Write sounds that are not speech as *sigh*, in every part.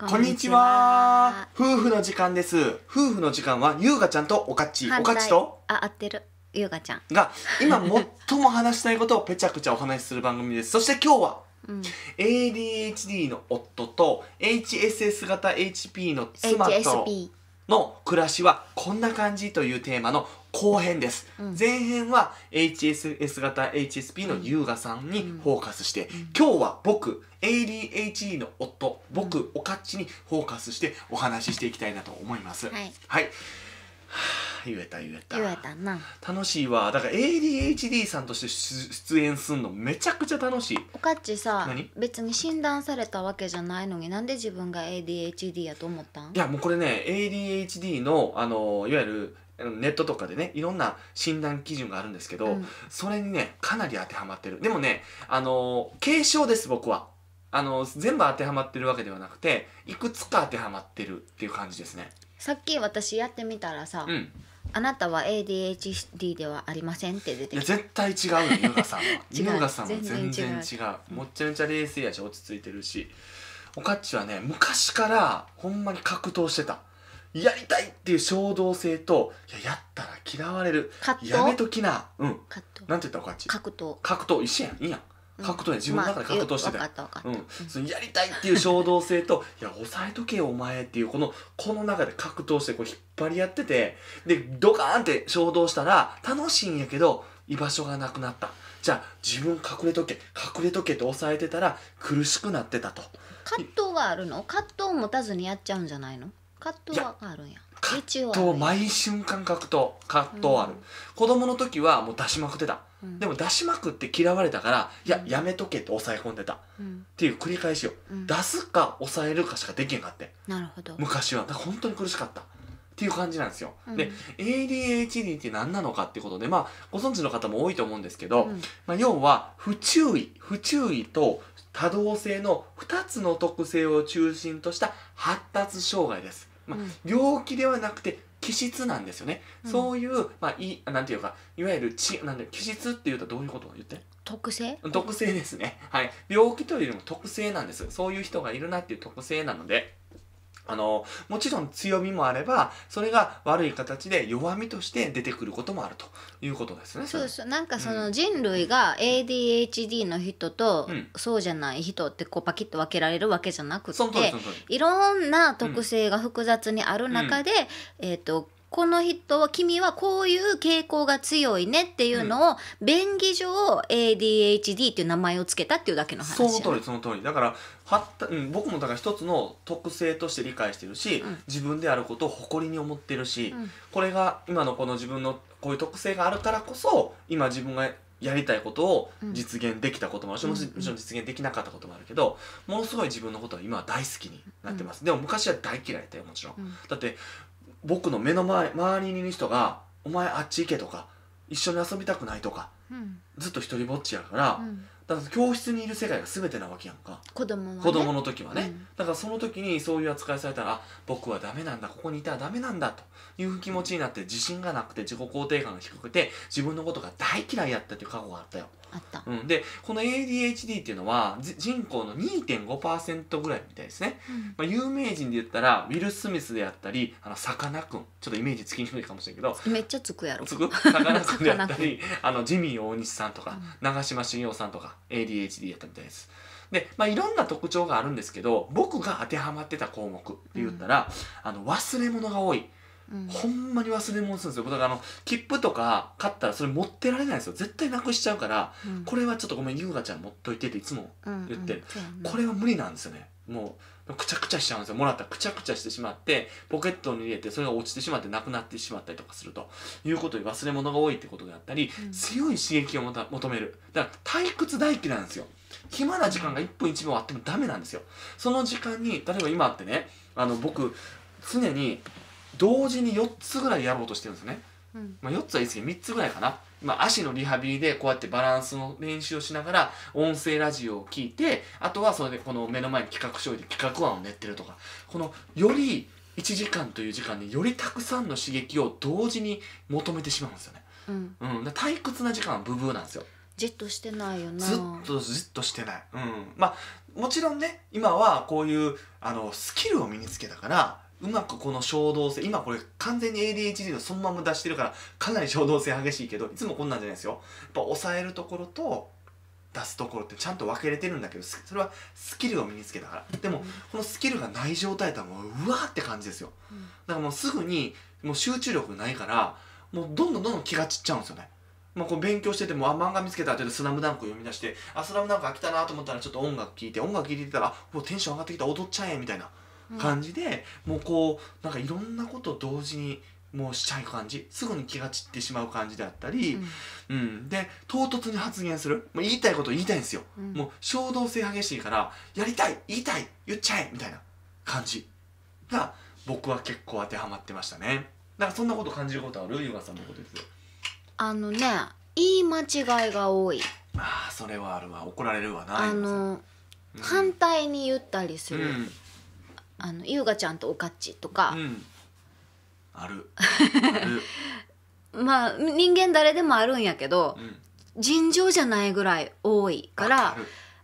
こんにちは。夫婦の時間です。夫婦の時間は、優雅ちゃんとおかち。おかちとあ、合ってる。優雅ちゃん。が、今最も話したいことをぺちゃくちゃお話しする番組です。そして今日は、うん、ADHD の夫と HSS 型 HP の妻と HSP の暮らしはこんな感じというテーマの後編です、うん、前編は HSS 型 HSP の優雅さんにフォーカスして、うん、今日は僕 ADHD の夫僕、うん、おかっちにフォーカスしてお話ししていきたいなと思います。はい、はい *sighs* 言えた言えた言えたな楽しいわだから ADHD さんとして出演すんのめちゃくちゃ楽しいおかっちさ別に診断されたわけじゃないのになんで自分が ADHD やと思ったんいやもうこれね ADHD のあのいわゆるネットとかでねいろんな診断基準があるんですけど、うん、それにねかなり当てはまってるでもねあの軽症です僕はあの全部当てはまってるわけではなくていくつか当てはまってるっていう感じですねさっき私やってみたらさ、うんあなたは ADHD ではありませんって出てきた絶対違うよ犬賀さんは犬賀さんは全然違うもっちゃめちゃ冷静やし落ち着いてるしおかっちはね昔からほんまに格闘してたやりたいっていう衝動性とややったら嫌われるやめときなうんなんて言ったおかっち格闘格闘一緒やんいいやん格闘ね自分の中で格闘してた,、うん、そのやりたいっていう衝動性と「*laughs* いや抑えとけよお前」っていうこのこの中で格闘してこう引っ張り合っててでドカーンって衝動したら楽しいんやけど居場所がなくなったじゃあ自分隠れとけ隠れとけって抑えてたら苦しくなってたと葛藤があるの葛藤を持たずにやっちゃうんじゃないの葛藤はあるんや葛藤毎瞬間格闘葛藤ある、うん、子供の時はもう出しまくってたでも出しまくって嫌われたから「いややめとけ」って抑え込んでた、っていう繰り返しを、出すか抑えるかしかできへんかってなるほど昔は本当に苦しかった。っていう感じなんですよ。うん、で ADHD って何なのかってことでまあご存知の方も多いと思うんですけど、うん、まあ、要は不注意不注意と多動性の2つの特性を中心とした発達障害です。まあ、病気ではなくて気質なんですよね、うん、そういうまあいなんていうかいわゆるちなん気質っていうとどういうことを言って特性特性ですねはい病気というよりも特性なんですそういう人がいるなっていう特性なのであの、もちろん強みもあれば、それが悪い形で弱みとして出てくることもあるということですね。そうです。なんかその人類が ADHD の人と、そうじゃない人ってこうパキッと分けられるわけじゃなくて、いろんな特性が複雑にある中で、えっ、と、この人は君はこういう傾向が強いねっていうのを、便宜上 ADHD っていう名前をつけたっていうだけの話、その通りその通りだからはった、うん、僕もだから一つの特性として理解してるし、うん、自分であることを誇りに思ってるし、うん、これが今のこの自分のこういう特性があるからこそ今自分がやりたいことを実現できたこともあるし、もちろん実現できなかったこともあるけどものすごい自分のことは今は大好きになってます、うん、でも昔は大嫌いだよもちろん、うん、だって僕の目の前周りにいる人が「お前あっち行け」とか「一緒に遊びたくない」とか、うん、ずっと一人ぼっちやから、うん、だから教室にいる世界が全てなわけやんか子供、ね、子供の時はね、うん、だからその時にそういう扱いされたら「僕はダメなんだここにいたらダメなんだ」という気持ちになって自信がなくて自己肯定感が低くて自分のことが大嫌いやったという過去があったよ。あった、うん、でこの ADHD っていうのは人口の2.5%ぐらいみたいですね、うん、まあ、有名人で言ったらウィル・スミスであったりあのさかなクンちょっとイメージつきにくいかもしれんけどめっちゃつくやろつくさかなクンであったり *laughs* あのジミー大西さんとか、うん、長嶋茂雄さんとか ADHD やったみたいですで、まあ、いろんな特徴があるんですけど僕が当てはまってた項目って言ったら、あの忘れ物が多いうん、ほんまに忘れ物するんですよだからあの切符とか買ったらそれ持ってられないですよ絶対なくしちゃうから、うん、これはちょっとごめん優香ちゃん持っといてっていつも言ってうんうん、これは無理なんですよねもうくちゃくちゃしちゃうんですよもらったらくちゃくちゃしてしまってポケットに入れてそれが落ちてしまってなくなってしまったりとかするということで忘れ物が多いってことであったり、強い刺激をもた求めるだから退屈大気なんですよ暇な時間が1分1秒あってもダメなんですよその時間に例えば今ってねあの僕常に同時に4つぐらいやろうとしてるんですね、うん、まあ、4つはいいですけど3つぐらいかな、まあ、足のリハビリでこうやってバランスの練習をしながら音声ラジオを聞いてあとはそれでこの目の前に企画書を置いて企画案を練ってるとかこのより1時間という時間でよりたくさんの刺激を同時に求めてしまうんですよね、うん、うん、退屈な時間はブブーなんですよじっとしてないよなずっとじっとしてない、うん、まあもちろんね今はこういうあのスキルを身につけたからうまくこの衝動性、今これ完全に ADHD のそのまま出してるから、かなり衝動性激しいけど、いつもこんなんじゃないですよ。やっぱ抑えるところと、出すところってちゃんと分けれてるんだけど、それはスキルを身につけたから。でも、このスキルがない状態だったらもう、うわーって感じですよ。だからもうすぐに、もう集中力ないから、もうどんどんどんどん気が散っちゃうんですよね。まあ、こう勉強しててもあ漫画見つけたってスラムダンク読み出してあスラムダンク飽きたなと思ったらちょっと音楽聴いて音楽聴いてたらもうテンション上がってきた踊っちゃえみたいな感じで、もうこうなんかいろんなことを同時にもうしちゃう感じすぐに気が散ってしまう感じであったり、うん、うん、で唐突に発言する、まあ、言いたいこと言いたいんですよ、うん、もう衝動性激しいからやりたい言いたい言っちゃえみたいな感じが僕は結構当てはまってましたねだからそんなこと感じることある優香さんのことですよあのね言い間違いが多いまあそれはあるわ怒られるわなあの、うん、反対に言ったりする、あの優雅ちゃんとおかっちとか、うんある *laughs* まあ人間誰でもあるんやけど、うん、尋常じゃないぐらい多いから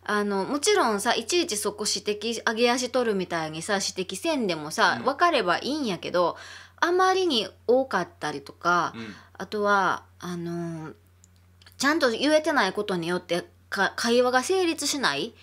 あのもちろんさいちいちそこ指摘上げ足取るみたいにさ指摘せんでもさ、うん、分かればいいんやけどあまりに多かったりとか、うん、あとはあのちゃんと言えてないことによって会話が成立しない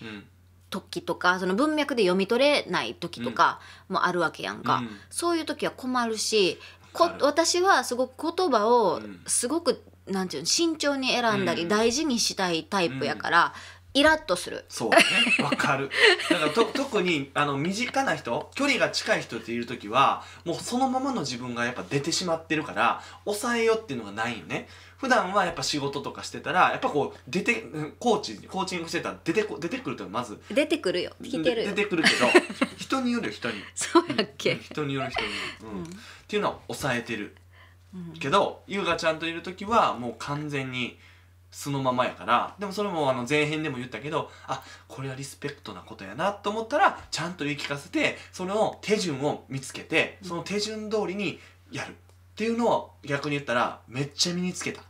時とかその文脈で読み取れない時とかもあるわけやんか、うんそういう時は困るしこ私はすごく言葉をすごく、なんていうの慎重に選んだり大事にしたいタイプやから、イラッとするそうだねわかるだからと *laughs* 特にあの身近な人距離が近い人っている時はもうそのままの自分がやっぱ出てしまってるから抑えようっていうのがないよね普段はやっぱ仕事とかしてたらやっぱこう出てコーチコーチングしてたら出て出てくるとまず出てくるよ聞てる出てくるけど *laughs* 人による人にそうやっけ、うん、人による人による、うん、うん、っていうのは抑えてる、うん、けど優雅ちゃんといる時はもう完全に「素のままやからでもそれもあの前編でも言ったけどあこれはリスペクトなことやなと思ったらちゃんと言い聞かせてその手順を見つけてその手順通りにやるっていうのを逆に言ったらめっちゃ身につけた。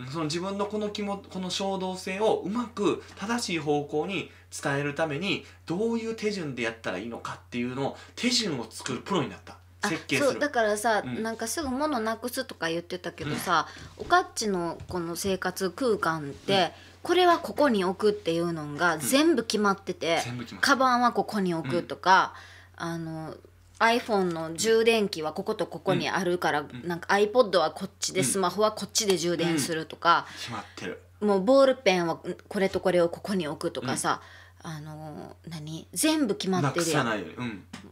うん、その自分のこの気もこの衝動性をうまく正しい方向に伝えるためにどういう手順でやったらいいのかっていうのを手順を作るプロになった。設計そうだからさ、うん、なんかすぐ物なくすとか言ってたけどさ、うん、おかっちのこの生活空間って、うん、これはここに置くっていうのが全部決まってて、うん、カバンはここに置くとか、あの iPhone の充電器はこことここにあるから、なんか iPod はこっちで、スマホはこっちで充電するとか、決まってるもうボールペンはこれとこれをここに置くとかさ、あの何全部決まってるやん、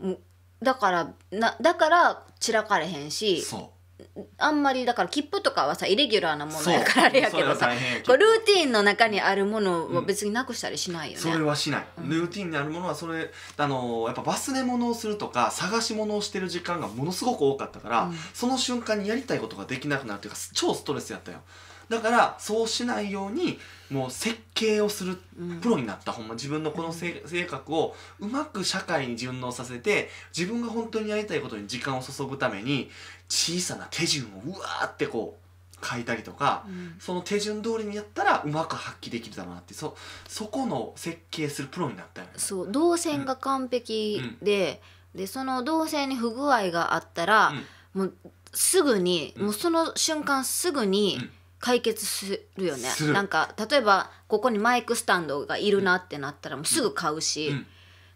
うん、だからなだから散らかれへんしそうあんまりだから切符とかはさイレギュラーなものやからあれやけどさこルーティンの中にあるものを別になくしたりしないよね、うん、それはしない、うん、ルーティンにあるものはそれあのやっぱ忘れ物をするとか探し物をしてる時間がものすごく多かったから、うん、その瞬間にやりたいことができなくなるていうか超ストレスやったよだからそうしないようにもう設計をするプロになった、うん、ほんま自分のこの性格をうまく社会に順応させて自分が本当にやりたいことに時間を注ぐために小さな手順をうわーってこう書いたりとか、うん、その手順通りにやったらうまく発揮できるだろうなってそそこの設計するプロになったよね。そう動線が完璧で、うん、でその動線に不具合があったら、もうすぐに、もうその瞬間すぐに、解決するよねるなんか例えばここにマイクスタンドがいるなってなったらもうすぐ買うし、うん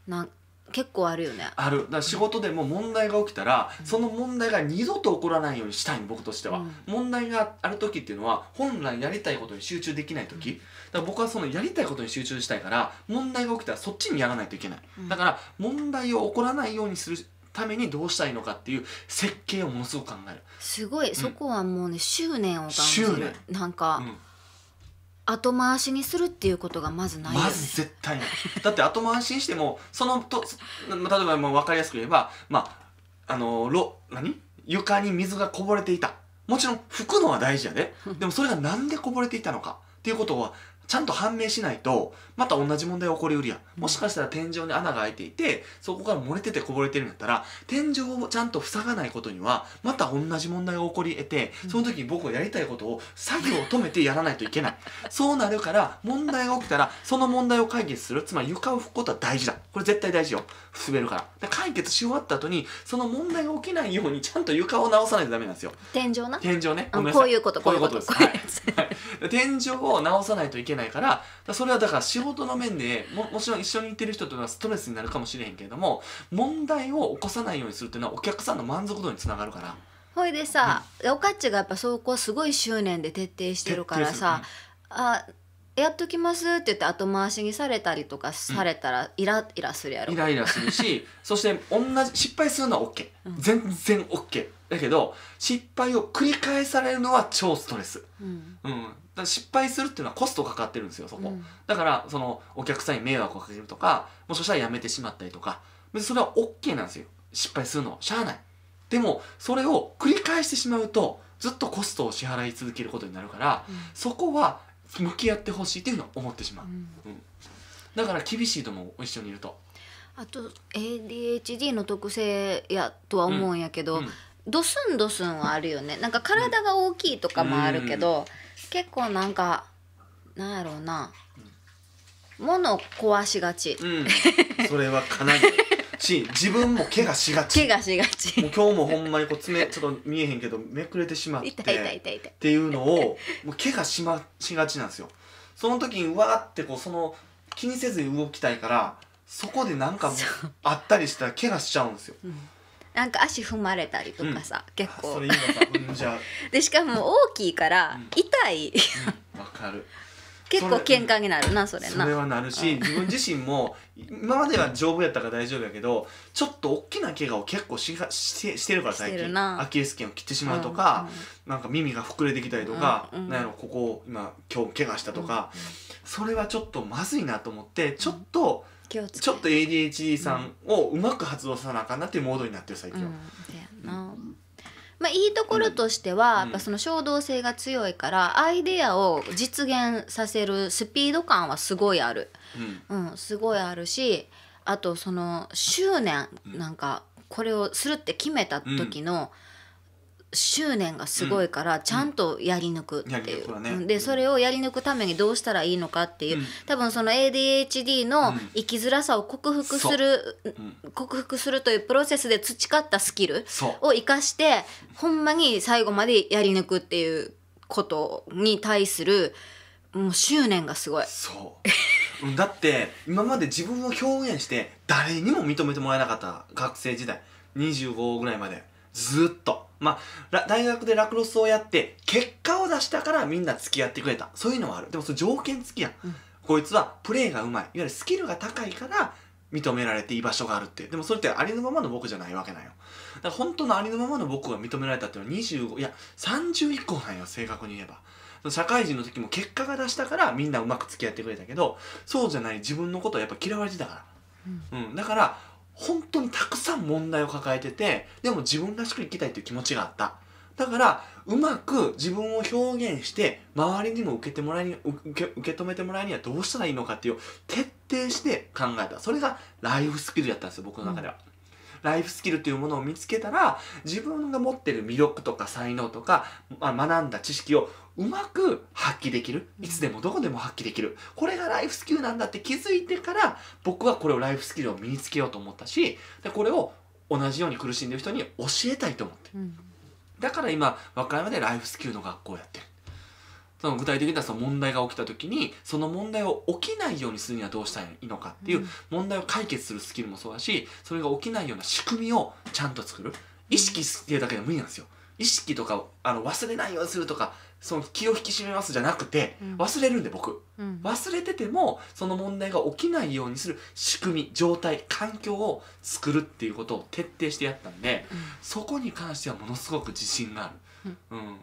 なん結構あるよねあるだから仕事でも問題が起きたら、うん、その問題が二度と起こらないようにしたい僕としては、うん、問題がある時っていうのは本来やりたいことに集中できない時、うん、だから僕はそのやりたいことに集中したいから問題が起きたらそっちにやらないといけない、だから問題を起こらないようにするためにどうしたいのかっていう設計をものすごく考えるすごい、そこはもうね執念を感じるなんか、後回しにするっていうことがまずない、ね、まず絶対ないだって後回しにしてもそのと例えばもう分かりやすく言えばまああのろ何床に水がこぼれていたもちろん拭くのは大事やででもそれがなんでこぼれていたのかっていうことはちゃんと判明しないと、また同じ問題が起こりうるやん。もしかしたら天井に穴が開いていて、そこから漏れててこぼれてるんだったら、天井をちゃんと塞がないことには、また同じ問題が起こり得て、その時に僕はやりたいことを作業を止めてやらないといけない。そうなるから、問題が起きたら、その問題を解決する。つまり床を拭くことは大事だ。これ絶対大事よ。滑るからで解決し終わった後にその問題が起きないようにちゃんと床を直さないとダメなんですよ天井な天井ねこういうことこういうことです天井を直さないといけないからそれはだから仕事の面でももちろん一緒に行ってる人というのはストレスになるかもしれへんけれども問題を起こさないようにするっていうのはお客さんの満足度につながるからほいでさ、うん、おかっちがやっぱそこすごい執念で徹底してるからさ、あやっときますって言って後回しにされたりとかされたらイライラするやろ、イライラするし *laughs* そして同じ失敗するのは OK 全然 OK だけど失敗を繰り返されるのは超ストレス、うん、うん、だ失敗するっていうのはコストかかってるんですよそこ、うん、だからそのお客さんに迷惑をかけるとかもしかしたらやめてしまったりとかそれは OK なんですよ失敗するのしゃあないでもそれを繰り返してしまうとずっとコストを支払い続けることになるから、うん、そこは向き合ってほしいっていうのは思ってしまう、うんだから厳しいと思う一緒にいると。あと ADHD の特性やとは思うんやけど、うんうん、ドスンドスンはあるよねなんか体が大きいとかもあるけど、うん、結構なんかなんやろうな、うん、物壊しがち、それはかなり *laughs* ち自分も怪我しがち怪我しがちう今日もほんまにこう爪ちょっと見えへんけどめくれてしまって痛い痛い痛い痛いっていうのをもう怪我し,、ま、しがちなんですよその時にわーってこうその気にせずに動きたいからそこでなんかあったりしたら怪我しちゃうんですよ、うんなんか足踏まれたりとかさ、うん、結構 *laughs* でしかも大きいから痛いわ、うん、かる結構喧嘩になるなそれなそれはなるし、自分自身も今までは丈夫やったから大丈夫やけどちょっと大きな怪我を結構ししてしてるから最近アキレス腱を切ってしまうとか、うんうん、なんか耳が膨れてきたりとか、うんうん、なんやろここ今今日怪我したとか、うんうん、それはちょっとまずいなと思ってちょっと、ちょっと ADHD さんをうまく発動さなあかんなっていうモードになってる最近は。うんまあ、いいところとしては、やっぱその衝動性が強いから、アイデアを実現させるスピード感はすごいある、うん、うん、すごいあるしあとその執念なんかこれをするって決めた時の、うん執念がすごいからちゃんとやり抜くっていう、うんね、でそれをやり抜くためにどうしたらいいのかっていう、うん、多分その ADHD の生きづらさを克服する、うん、克服するというプロセスで培ったスキルを生かしてほんまに最後までやり抜くっていうことに対するもう執念がすごい。だって今まで自分を表現して誰にも認めてもらえなかった学生時代25ぐらいまで。ずっと。まあ、大学でラクロスをやって、結果を出したからみんな付き合ってくれた。そういうのはある。でもそれ条件付きやん。うん、こいつはプレーがうまい。いわゆるスキルが高いから、認められて居場所があるって。でもそれってありのままの僕じゃないわけなんよ。だから本当のありのままの僕が認められたっていうのは25、いや、30以降なんよ、正確に言えば。社会人の時も結果が出したからみんなうまく付き合ってくれたけど、そうじゃない自分のことはやっぱ嫌われてたから。うん、うん、だから本当にたくさん問題を抱えてて、でも自分らしく生きたいという気持ちがあった。だから、うまく自分を表現して、周りにも受けてもらいに受け、受け止めてもらうにはどうしたらいいのかっていう、徹底して考えた。それがライフスキルやったんですよ、僕の中では。うんライフスキルというものを見つけたら自分が持ってる魅力とか才能とか、まあ、学んだ知識をうまく発揮できるいつでもどこでも発揮できるこれがライフスキルなんだって気づいてから僕はこれをライフスキルを身につけようと思ったしでこれを同じように苦しんでる人に教えたいと思って、うん、だから今和歌山でライフスキルの学校をやってるその具体的にはその問題が起きた時にその問題を起きないようにするにはどうしたらいいのかっていう問題を解決するスキルもそうだしそれが起きないような仕組みをちゃんと作る意識するだけで無理なんですよ意識とかあの忘れないようにするとかその気を引き締めますじゃなくて、うん忘れるんで僕、うん忘れててもその問題が起きないようにする仕組み状態環境を作るっていうことを徹底してやったんで、そこに関してはものすごく自信がある、うん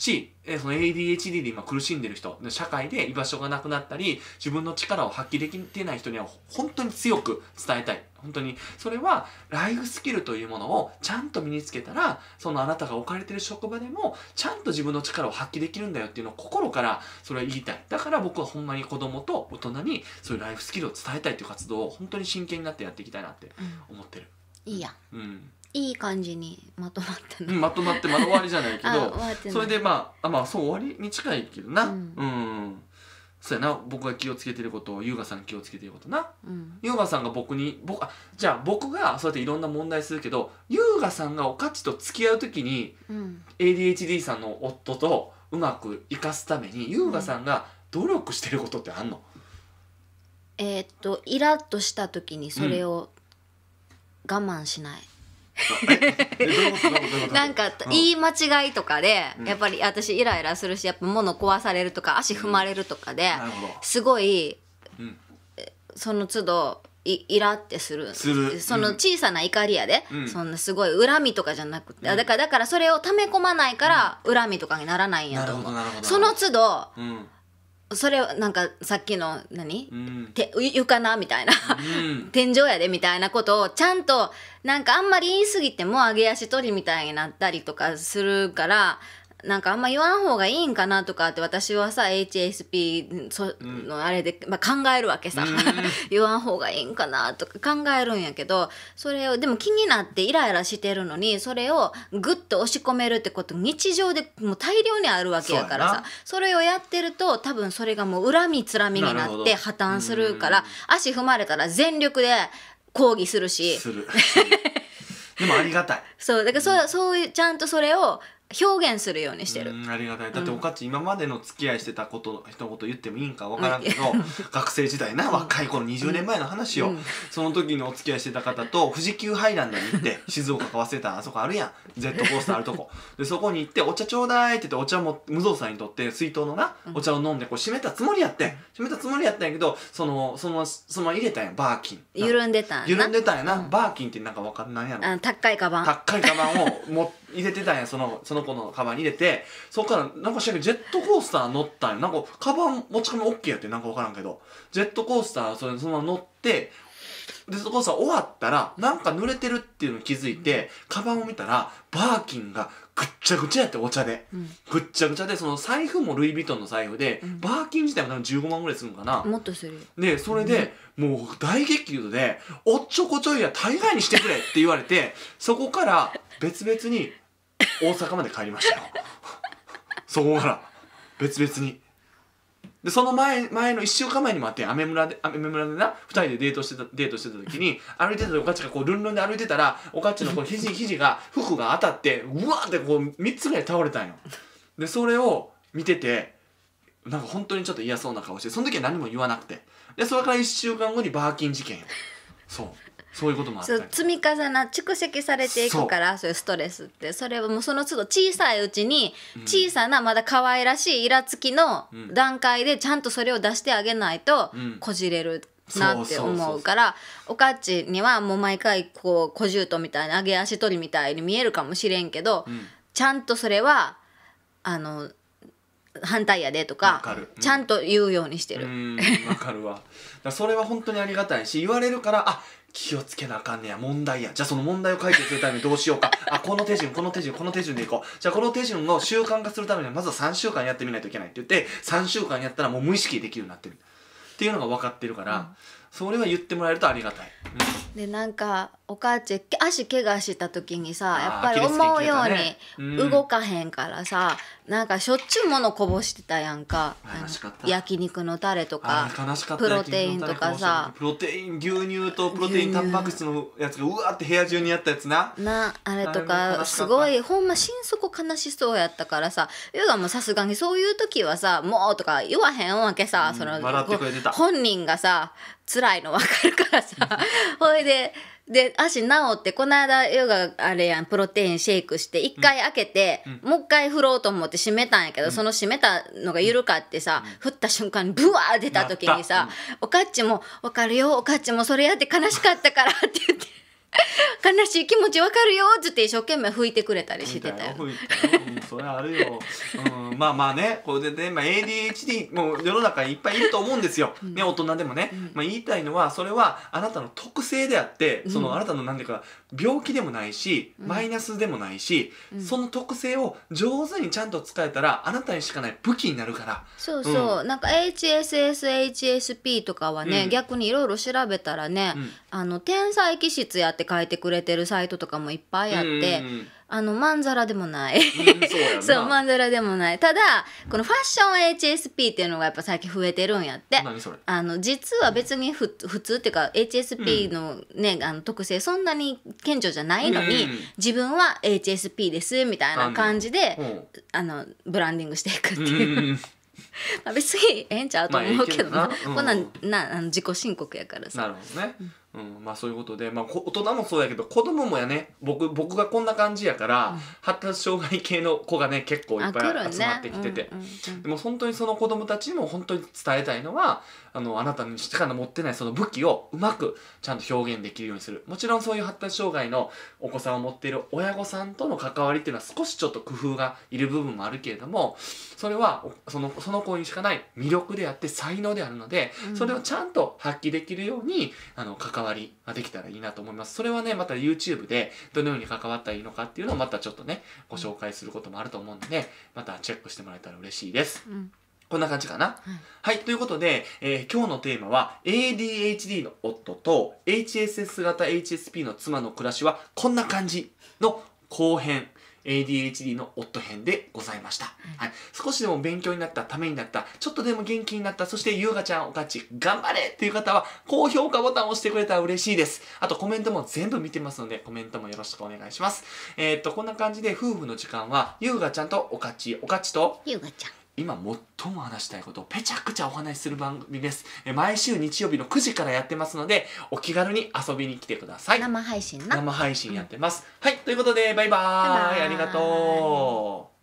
し、えその ADHD で今苦しんでる人、社会で居場所がなくなったり、自分の力を発揮できてない人には本当に強く伝えたい。本当に。それは、ライフスキルというものをちゃんと身につけたら、そのあなたが置かれてる職場でも、ちゃんと自分の力を発揮できるんだよっていうのを心から、それは言いたい。だから僕はほんまに子供と大人に、そういうライフスキルを伝えたいという活動を本当に真剣になってやっていきたいなって思ってる。うん、いいや。うん。いい感じにまとまったまとまってまだ終わりじゃないけどそれでまああまあそう終わりに近いけどなうん、うんそうやな僕が気をつけてることを優雅さん気をつけてることな優雅、うん、さんが僕に僕あじゃあ僕がそうやっていろんな問題するけど優雅さんがおかちと付き合う時に、うん、ADHD さんの夫とうまく生かすために優雅さんが努力してることってあんの、うん、えー、っとイラッとした時にそれを我慢しない、*laughs* なんか言い間違いとかで、やっぱり私イライラするしやっぱ物壊されるとか足踏まれるとかで、すごい、その都度イラってするその小さな怒りやで、そんなすごい恨みとかじゃなくて、だからだからそれを溜め込まないから恨みとかにならないんやと思う、その都度、それなんかさっきの何、うん、て床なみたいな、*laughs* 天井やでみたいなことをちゃんとなんかあんまり言い過ぎても揚げ足取りみたいになったりとかするからなんかあんま言わん方がいいんかなとかって私はさ HSP そのあれで、まあ、考えるわけさ、うん、言わん方がいいんかなとか考えるんやけどそれをでも気になってイライラしてるのにそれをグッと押し込めるってこと日常でもう大量にあるわけやからさそれをやってると多分それがもう恨みつらみになって破綻するから足踏まれたら全力で抗議するし。る *laughs* でもありがたい。そうだからそ,、うそういうちゃんとそれを表現するようにしてるありがたいだっておかち、今までの付き合いしてたこと一言言ってもいいんか分からんけど、*laughs* 学生時代な若い頃20年前の話を、その時にお付き合いしてた方と富士急ハイランドに行って *laughs* 静岡か忘れたあそこあるやん Z コースターあるとこでそこに行って「お茶ちょうだい」って言ってお茶も無造作にとって水筒のなお茶を飲んでこう閉めたつもりやって閉めたつもりやったんやけどそのそのその入れたんやバーキン緩んでたんやな緩んでたんやな、バーキンってなんか分かんないやろ高いカバン高いカバンを持って入れてたんやそのその子のカバンに入れてそっからなんかしらけどジェットコースター乗ったんやなんかカバン持ち込み OK やってなんか分からんけどジェットコースターそれそのまま乗ってでそこさ終わったらなんか濡れてるっていうの気づいて、カバンを見たらバーキンがぐっちゃぐちゃやってお茶で、うん、ぐっちゃぐちゃでその財布もルイ・ヴィトンの財布で、うん、バーキン自体も多分15万ぐらいするのかなもっとするでそれで、うん、もう大激怒で「おっちょこちょいや大概にしてくれ」って言われてそこから別々に大阪まで帰りましたよ *laughs* そこから別々に。でその前前の1週間前にもあってアメ村でアメ村でな2人でデートしてたデートしてた時に歩いてた時おかちがこうルンルンで歩いてたらおかちのこう肘肘が服が当たってうわーってこう3つぐらい倒れたんよでそれを見ててなんか本当にちょっと嫌そうな顔してその時は何も言わなくてでそれから1週間後にバーキン事件そうそういうこともあったり積み重な蓄積されていくからそういうストレスってそれはもうその都度小さいうちに小さなまだ可愛らしいイラつきの段階でちゃんとそれを出してあげないとこじれる。なって思うからおかっちにはもう毎回こう小うとみたいな揚げ足取りみたいに見えるかもしれんけど、うん、ちゃんとそれはあの反対やでとかちゃんと言うようにしてる。わ、かるわだそれは本当にありがたいし言われるからあ気をつけなあかんねや問題やじゃあその問題を解決するためにどうしようかあこの手順この手順この手順でいこうじゃあこの手順を習慣化するためにはまずは3週間やってみないといけないって言って3週間やったらもう無意識できるようになってるっていうのが分かってるから、うん、それは言ってもらえるとありがたい、うん、でなんかお母ちゃん足怪我した時にさやっぱり思うように動かへんからさ、なんかしょっちゅうものこぼしてたやんか焼肉のタレとかプロテインとかさプロテイン牛乳とプロテインタンパク質のやつがうわって部屋中にあったやつななあれとかすごいほんま心底悲しそうやったからさ優がもさすがにそういう時はさ「もう」とか言わへんわけさ、うん、その本人がさ辛いの分かるからさ *laughs* ほいでで、足治って、この間、ヨガ、あれやん、プロテインシェイクして、一回開けて、もう一回振ろうと思って閉めたんやけど、その閉めたのが緩かってさ、振った瞬間にブワー出た時にさ、おかっちも、わかるよ、おかっちもそれやって悲しかったからって言って。*laughs* 悲しい気持ちわかるよっつって一生懸命拭いてくれたりしてたよ。たようん、それあるよ、うん、まあまあねこれでね、まあ、ADHD もう世の中にいっぱいいると思うんですよ、ね、大人でもね、うん、まあ、言いたいのはそれはあなたの特性であってそのあなたの何でか病気でもないし、マイナスでもないし、その特性を上手にちゃんと使えたらあなたにしかない武器になるからそうそう、なんか HSSHSP とかはね、逆にいろいろ調べたらね、あの天才気質やって書いてくれてるサイトとかもいっぱいあって。あのまんざらでもないそう *laughs* まんざらでもないただこのファッション HSP っていうのがやっぱ最近増えてるんやってあの実は別にふ、うん、普通っていうか HSP のね、うん、あの特性そんなに顕著じゃないのに、自分は HSP ですみたいな感じであのブランディングしていくっていう。*laughs* 別にええんちゃうと思うけどな、まあ、こんなんなあの自己申告やからさ。なるほどね、うん、まあそういうことで、まあ、大人もそうやけど子供もやね僕僕がこんな感じやから、発達障害系の子がね結構いっぱい集まってきてて、でも本当にその子供たちにも本当に伝えたいのはあのあなたの力持ってないその武器をうまくちゃんと表現できるようにするもちろんそういう発達障害のお子さんを持っている親御さんとの関わりっていうのは少しちょっと工夫がいる部分もあるけれどもそれはそのその子にしかない魅力であって才能であるので、それをちゃんと発揮できるようにあの関わわりができたらいいなと思います。それはね、また YouTube でどのように関わったらいいのかっていうのをまたちょっとね、ご紹介することもあると思うんで、またチェックしてもらえたら嬉しいです。うんこんな感じかな、はい。ということで、えー、今日のテーマは ADHD の夫と HSS 型 HSP の妻の暮らしはこんな感じの後編 ADHD の夫編でございました、はい、少しでも勉強になったためになったちょっとでも元気になったそして優雅ちゃんおたち頑張れっていう方は高評価ボタンを押してくれたら嬉しいですあとコメントも全部見てますのでコメントもよろしくお願いしますえー、っとこんな感じで夫婦の時間は優雅ちゃんとおかちおかちと優雅ちゃん今最も話したいことをぺちゃくちゃお話しする番組ですえ毎週日曜日の9時からやってますのでお気軽に遊びに来てください生配信な生配信やってます、はいということでバイバーイありがとう